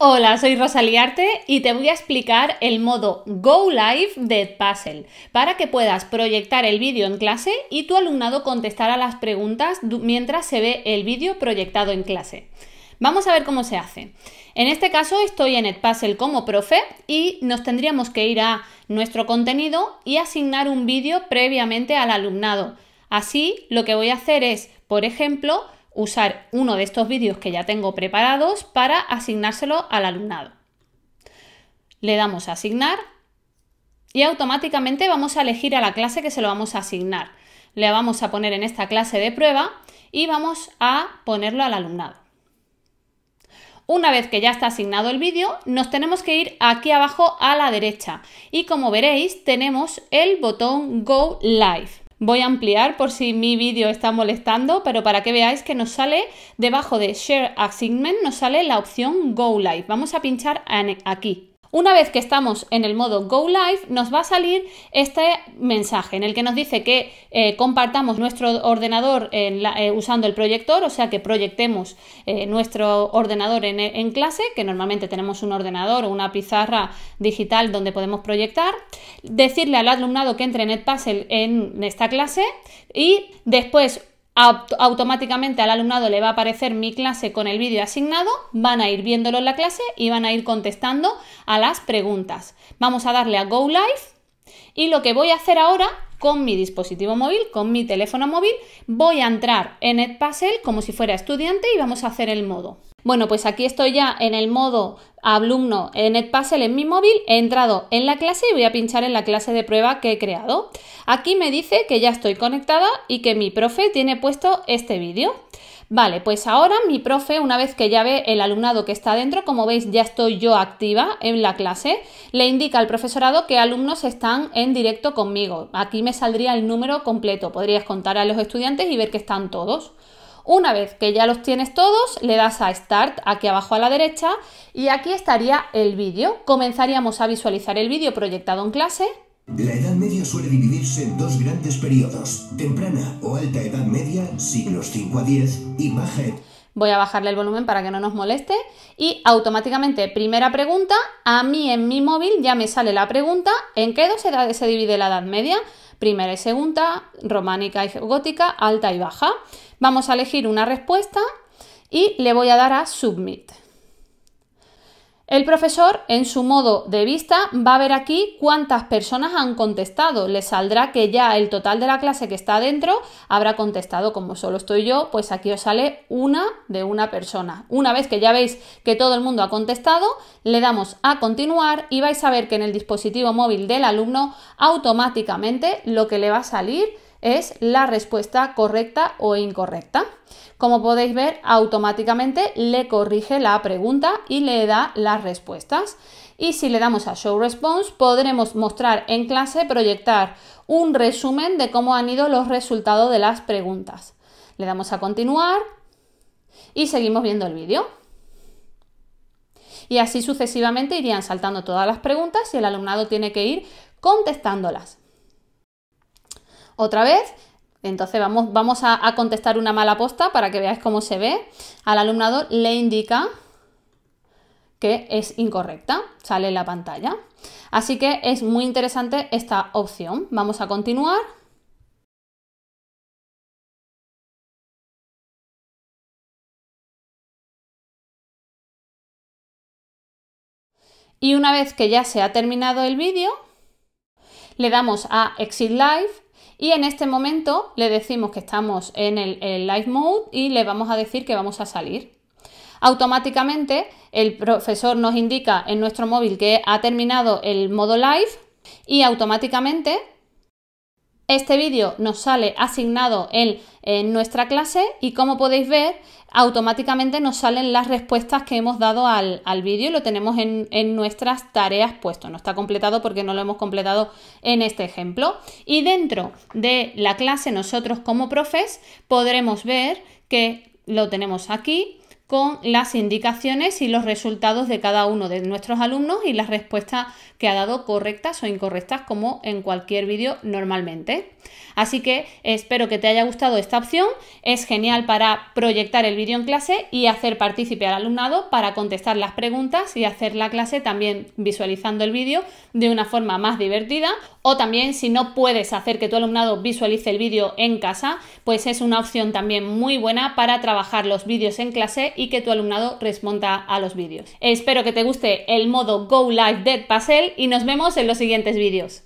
Hola, soy Rosalía Arte y te voy a explicar el modo Go Live de Edpuzzle para que puedas proyectar el vídeo en clase y tu alumnado contestará las preguntas mientras se ve el vídeo proyectado en clase. Vamos a ver cómo se hace. En este caso estoy en Edpuzzle como profe y nos tendríamos que ir a nuestro contenido y asignar un vídeo previamente al alumnado. Así lo que voy a hacer es, por ejemplo, usar uno de estos vídeos que ya tengo preparados para asignárselo al alumnado. Le damos a asignar y automáticamente vamos a elegir a la clase que se lo vamos a asignar. Le vamos a poner en esta clase de prueba y vamos a ponerlo al alumnado. Una vez que ya está asignado el vídeo, nos tenemos que ir aquí abajo a la derecha y como veréis tenemos el botón Go Live. Voy a ampliar por si mi vídeo está molestando, pero para que veáis que nos sale debajo de Share Assignment, nos sale la opción Go Live. Vamos a pinchar aquí. Una vez que estamos en el modo Go Live, nos va a salir este mensaje en el que nos dice que eh, compartamos nuestro ordenador eh, usando el proyector, o sea que proyectemos eh, nuestro ordenador en, clase, que normalmente tenemos un ordenador o una pizarra digital donde podemos proyectar, decirle al alumnado que entre en Edpuzzle en esta clase y después automáticamente al alumnado le va a aparecer mi clase con el vídeo asignado, van a ir viéndolo en la clase y van a ir contestando a las preguntas. Vamos a darle a Go Live y lo que voy a hacer ahora con mi dispositivo móvil, con mi teléfono móvil, voy a entrar en Edpuzzle como si fuera estudiante y vamos a hacer el modo. Bueno, pues aquí estoy ya en el modo alumno en Edpuzzle en mi móvil, he entrado en la clase y voy a pinchar en la clase de prueba que he creado. Aquí me dice que ya estoy conectada y que mi profe tiene puesto este vídeo. Vale, pues ahora mi profe, una vez que ya ve el alumnado que está dentro, como veis ya estoy yo activa en la clase, le indica al profesorado qué alumnos están en directo conmigo. Aquí me saldría el número completo, podrías contar a los estudiantes y ver que están todos. Una vez que ya los tienes todos, le das a Start aquí abajo a la derecha y aquí estaría el vídeo. Comenzaríamos a visualizar el vídeo proyectado en clase la Edad Media suele dividirse en dos grandes periodos, temprana o alta Edad Media, siglos 5 a 10, y baja e- voy a bajarle el volumen para que no nos moleste y automáticamente primera pregunta, a mí en mi móvil ya me sale la pregunta ¿en qué dos edades se divide la Edad Media? Primera y segunda, románica y gótica, alta y baja. Vamos a elegir una respuesta y le voy a dar a Submit. El profesor, en su modo de vista, va a ver aquí cuántas personas han contestado. Le saldrá que ya el total de la clase que está dentro habrá contestado. Como solo estoy yo, pues aquí os sale una de una persona. Una vez que ya veis que todo el mundo ha contestado, le damos a continuar y vais a ver que en el dispositivo móvil del alumno automáticamente lo que le va a salir es la respuesta correcta o incorrecta. Como podéis ver, automáticamente le corrige la pregunta y le da las respuestas. Y si le damos a Show Response, podremos mostrar en clase, proyectar un resumen de cómo han ido los resultados de las preguntas. Le damos a continuar y seguimos viendo el vídeo. Y así sucesivamente irían saltando todas las preguntas y el alumnado tiene que ir contestándolas otra vez. Entonces vamos, vamos a, contestar una mala posta para que veáis cómo se ve. Al alumnado le indica que es incorrecta, sale la pantalla. Así que es muy interesante esta opción. Vamos a continuar. Y una vez que ya se ha terminado el vídeo, le damos a Exit Live y en este momento le decimos que estamos en el, live mode y le vamos a decir que vamos a salir. Automáticamente el profesor nos indica en nuestro móvil que ha terminado el modo live y automáticamente este vídeo nos sale asignado en, nuestra clase y como podéis ver, automáticamente nos salen las respuestas que hemos dado al, vídeo y lo tenemos en, en, nuestras tareas puesto. No está completado porque no lo hemos completado en este ejemplo. Y dentro de la clase, nosotros como profes podremos ver que lo tenemos aquí con las indicaciones y los resultados de cada uno de nuestros alumnos y las respuestas que ha dado correctas o incorrectas como en cualquier vídeo normalmente. Así que espero que te haya gustado esta opción, es genial para proyectar el vídeo en clase y hacer partícipe al alumnado para contestar las preguntas y hacer la clase también visualizando el vídeo de una forma más divertida o también si no puedes hacer que tu alumnado visualice el vídeo en casa, pues es una opción también muy buena para trabajar los vídeos en clase y que tu alumnado responda a los vídeos. Espero que te guste el modo Go Live Dead Pasel y nos vemos en los siguientes vídeos.